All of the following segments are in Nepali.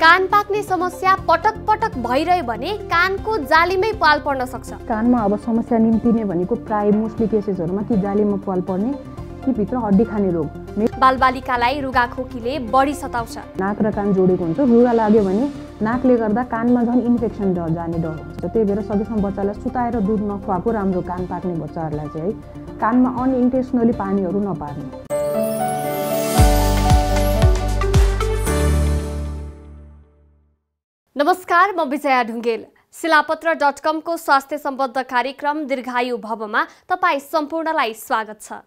कान पाक्ने समस्या पटक पटक भइरह्यो भने कानको जालीमै पाल पर्न सक्छ कानमा अब समस्या निम्तिने भनेको प्राय मोस्टली केसेसहरूमा कि जालीमा पाल पर्ने कि भित्र हड्डी खाने रोग बालबालिकालाई रुगा खोकीले बढी सताउँछ नाक र कान जोडेको हुन्छ रुगा लाग्यो भने नाकले गर्दा कानमा झन् इन्फेक्सन डर जाने डर हुन्छ त्यही भएर सधैँसम्म बच्चालाई सुताएर दुध नखुवाएको राम्रो कान पाक्ने बच्चाहरूलाई चाहिँ है कानमा अनइन्टेसनली पानीहरू नपार्ने नमस्कार म विजया ढुङ्गेल शिलापत्र डट कमको स्वास्थ्य सम्बद्ध कार्यक्रम दीर्घायु भवमा तपाईँ सम्पूर्णलाई स्वागत छ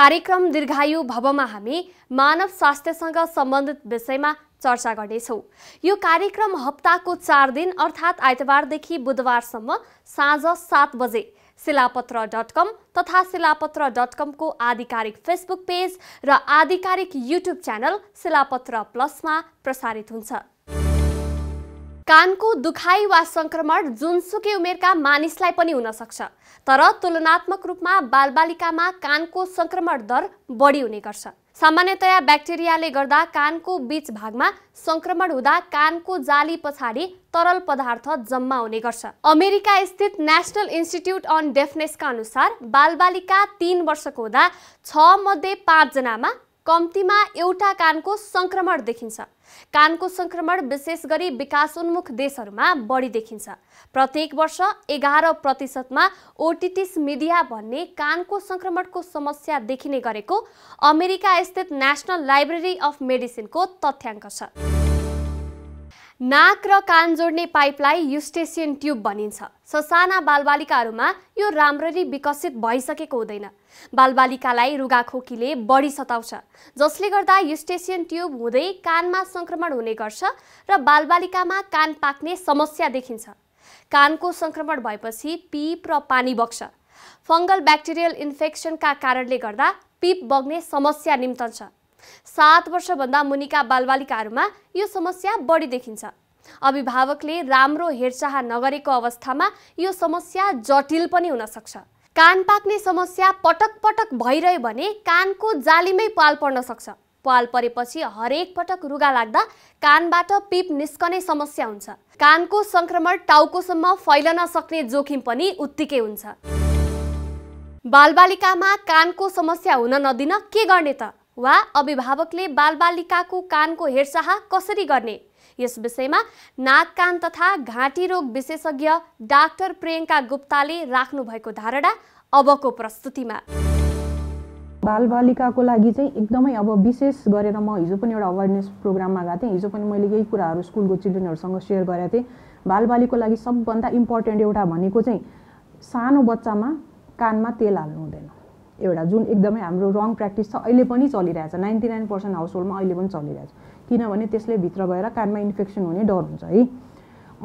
कार्यक्रम दीर्घायु भवमा हामी मानव स्वास्थ्यसँग सम्बन्धित विषयमा चर्चा गर्नेछौँ यो कार्यक्रम हप्ताको चार दिन अर्थात् आइतबारदेखि बुधबारसम्म साँझ सात बजे शिलापत्र डट कम तथा शिलापत्र डट कमको आधिकारिक फेसबुक पेज र आधिकारिक युट्युब च्यानल शिलापत्र प्लसमा प्रसारित हुन्छ कानको दुखाइ वा सङ्क्रमण जुनसुकै उमेरका मानिसलाई पनि हुन सक्छ तर तुलनात्मक रूपमा बालबालिकामा कानको सङ्क्रमण दर बढी हुने गर्छ सामान्यतया ब्याक्टेरियाले गर्दा कानको बीच भागमा सङ्क्रमण हुँदा कानको जाली पछाडि तरल पदार्थ जम्मा हुने गर्छ अमेरिका स्थित नेसनल इन्स्टिट्युट अन डेफनेसका अनुसार बालबालिका तिन वर्षको हुँदा छ मध्ये पाँचजनामा कम्तीमा एउटा कानको सङ्क्रमण देखिन्छ कानको सङ्क्रमण विशेष गरी विकासोन्मुख देशहरूमा बढी देखिन्छ प्रत्येक वर्ष एघार प्रतिशतमा ओटिटिस मिडिया भन्ने कानको सङ्क्रमणको समस्या देखिने गरेको अमेरिका स्थित नेसनल लाइब्रेरी अफ मेडिसिनको तथ्याङ्क छ नाक र कान जोड्ने पाइपलाई युस्टेसियन ट्युब भनिन्छ ससाना बालबालिकाहरूमा यो राम्ररी विकसित भइसकेको हुँदैन बालबालिकालाई रुगाखोकीले बढी सताउँछ जसले गर्दा युस्टेसियन ट्युब हुँदै कानमा सङ्क्रमण हुने गर्छ र बालबालिकामा कान पाक्ने समस्या देखिन्छ कानको सङ्क्रमण भएपछि पिप र पानी बग्छ फङ्गल ब्याक्टेरियल इन्फेक्सनका कारणले गर्दा पिप बग्ने समस्या निम्तन्छ सात वर्षभन्दा मुनिका बालबालिकाहरूमा यो समस्या बढी देखिन्छ अभिभावकले राम्रो हेरचाह नगरेको अवस्थामा यो समस्या जटिल पनि हुन सक्छ कान पाक्ने समस्या पटक पटक भइरह्यो भने कानको जालीमै पाल पर्न सक्छ पाल परेपछि हरेक पटक रुगा लाग्दा कानबाट पिप निस्कने समस्या हुन्छ कानको सङ्क्रमण टाउकोसम्म फैलन सक्ने जोखिम पनि उत्तिकै हुन्छ बालबालिकामा कानको समस्या हुन नदिन के गर्ने त वा अभिभावकले बालबालिकाको कानको हेरचाह कसरी गर्ने यस विषयमा नाक कान तथा घाँटी रोग विशेषज्ञ डाक्टर प्रियङ्का गुप्ताले राख्नु भएको धारणा अबको प्रस्तुतिमा बालबालिकाको लागि चाहिँ एकदमै अब विशेष गरेर म हिजो पनि एउटा अवेरनेस प्रोग्राममा गएको थिएँ हिजो पनि मैले यही कुराहरू स्कुलको चिल्ड्रेनहरूसँग सेयर गरेको थिएँ बालबालिको लागि सबभन्दा इम्पोर्टेन्ट एउटा भनेको चाहिँ सानो बच्चामा कानमा तेल हाल्नु हुँदैन एउटा जुन एकदमै हाम्रो रङ प्र्याक्टिस छ अहिले पनि चलिरहेछ नाइन्टी नाइन पर्सेन्ट हाउस होल्डमा अहिले पनि चलिरहेछ किनभने त्यसले भित्र गएर कानमा इन्फेक्सन हुने डर हुन्छ है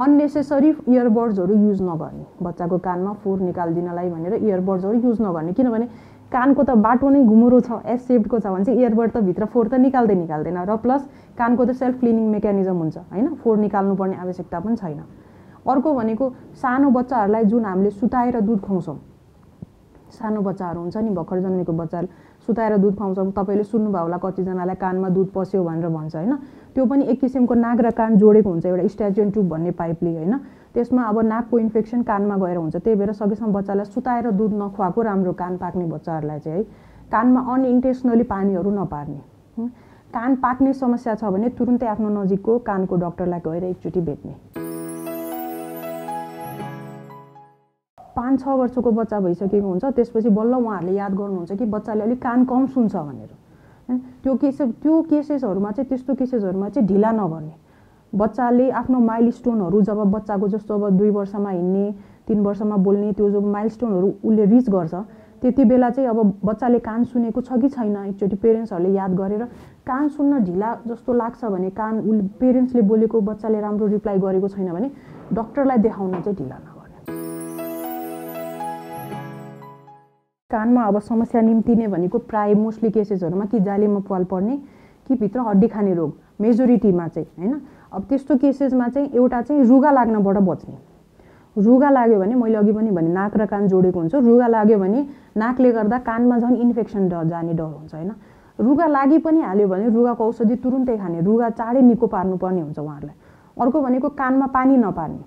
अननेसेसरी इयरबड्सहरू युज नगर्ने बच्चाको कानमा फोहोर निकालिदिनलाई भनेर इयरबड्सहरू युज नगर्ने किनभने कानको त बाटो नै घुमुरो छ एस सेप्टको छ भने चाहिँ इयरबड त भित्र फोहोर त निकाल्दै निकाल्दैन र प्लस कानको त सेल्फ क्लिनिङ मेकानिजम हुन्छ होइन फोहोर निकाल्नुपर्ने आवश्यकता पनि छैन अर्को भनेको सानो बच्चाहरूलाई जुन हामीले सुताएर दुध खुवाउँछौँ सानो बच्चाहरू हुन्छ नि भर्खर जन्मेको बच्चाहरू सुताएर दुध खुवाउँछ तपाईँले सुन्नुभयो होला कतिजनालाई कानमा दुध पस्यो भनेर भन्छ होइन त्यो पनि एक किसिमको नाक र कान जोडेको हुन्छ एउटा स्ट्याचुन ट्युब भन्ने पाइपले होइन त्यसमा अब नाकको इन्फेक्सन कानमा गएर हुन्छ त्यही भएर सकेसम्म बच्चालाई सुताएर दुध नखुवाएको राम्रो कान पाक्ने बच्चाहरूलाई चाहिँ है कानमा अनइन्टेसनली पानीहरू नपार्ने कान पाक्ने समस्या छ भने तुरुन्तै आफ्नो नजिकको कानको डक्टरलाई गएर एकचोटि भेट्ने पाँच छ वर्षको बच्चा भइसकेको हुन्छ त्यसपछि बल्ल उहाँहरूले याद गर्नुहुन्छ कि बच्चाले अलिक कान कम सुन्छ भनेर होइन त्यो केस त्यो केसेसहरूमा चाहिँ त्यस्तो केसेसहरूमा चाहिँ ढिला नगर्ने बच्चाले आफ्नो माइल स्टोनहरू जब बच्चाको जस्तो अब दुई वर्षमा हिँड्ने तिन वर्षमा बोल्ने त्यो जब माइल स्टोनहरू उसले रिच गर्छ त्यति बेला चाहिँ अब बच्चाले कान सुनेको छ कि छैन एकचोटि पेरेन्ट्सहरूले याद गरेर कान सुन्न ढिला जस्तो लाग्छ भने कान उसले पेरेन्ट्सले बोलेको बच्चाले राम्रो रिप्लाई गरेको छैन भने डक्टरलाई देखाउन चाहिँ ढिला न कानमा अब समस्या निम्तिने भनेको प्राय मोस्टली केसेसहरूमा कि जालेमा पाल पर्ने कि भित्र हड्डी खाने रोग मेजोरिटीमा चाहिँ होइन अब त्यस्तो केसेसमा चाहिँ एउटा चाहिँ रुगा लाग्नबाट बच्ने रुगा लाग्यो भने मैले अघि पनि भने नाक र कान जोडेको हुन्छ रुगा लाग्यो भने नाकले गर्दा कानमा झन् इन्फेक्सन डर जाने डर हुन्छ होइन रुगा लागि पनि हाल्यो भने रुगाको औषधि तुरुन्तै खाने रुगा चाँडै निको पार्नुपर्ने हुन्छ उहाँहरूलाई अर्को भनेको कानमा पानी नपार्ने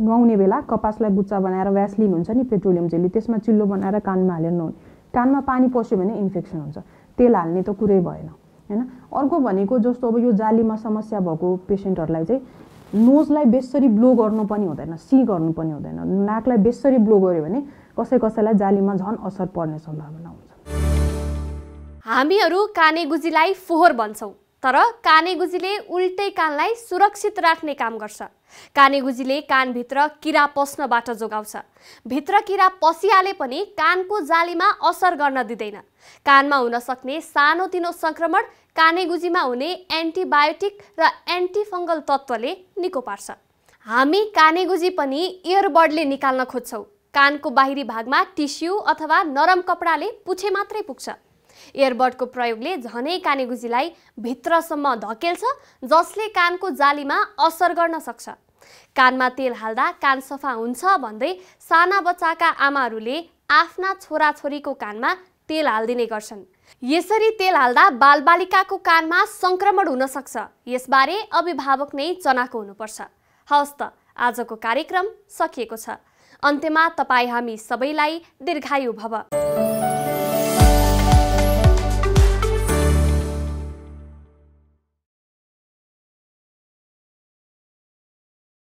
नुहाउने बेला कपासलाई बुच्चा बनाएर भ्यासलिन हुन्छ नि पेट्रोलियम जेली त्यसमा चिल्लो बनाएर कानमा हालेर नुहाउने कानमा पानी पस्यो भने इन्फेक्सन हुन्छ तेल हाल्ने त कुरै भएन होइन अर्को भनेको जस्तो अब यो जालीमा समस्या भएको पेसेन्टहरूलाई चाहिँ नोजलाई बेसरी ब्लो गर्नु पनि हुँदैन सी गर्नु पनि हुँदैन नाकलाई बेसरी ब्लो गऱ्यो भने कसै कसैलाई जालीमा झन् असर पर्ने सम्भावना हुन्छ हामीहरू कानेगुजीलाई फोहोर भन्छौँ तर कानेगुजीले उल्टै कानलाई सुरक्षित राख्ने काम गर्छ कानेगुजीले कानभित्र किरा पस्नबाट जोगाउँछ भित्र किरा पसिहाले पनि कानको जालीमा असर गर्न दिँदैन कानमा हुन सक्ने सानोतिनो सङ्क्रमण कानेगुजीमा हुने एन्टिबायोटिक र एन्टिफङ्गल तत्त्वले निको पार्छ हामी कानेगुजी पनि इयरबडले निकाल्न खोज्छौँ कानको बाहिरी भागमा टिस्यु अथवा नरम कपडाले पुछे मात्रै पुग्छ इयरबडको प्रयोगले झनै कानेगुजीलाई भित्रसम्म धकेल्छ जसले कानको जालीमा असर गर्न सक्छ कानमा तेल हाल्दा कान सफा हुन्छ भन्दै साना बच्चाका आमाहरूले आफ्ना छोराछोरीको कानमा तेल हालिदिने गर्छन् यसरी तेल हाल्दा बालबालिकाको कानमा सङ्क्रमण हुन सक्छ यसबारे अभिभावक नै चनाको हुनुपर्छ हवस् त आजको कार्यक्रम सकिएको छ अन्त्यमा तपाईँ हामी सबैलाई दीर्घायु भव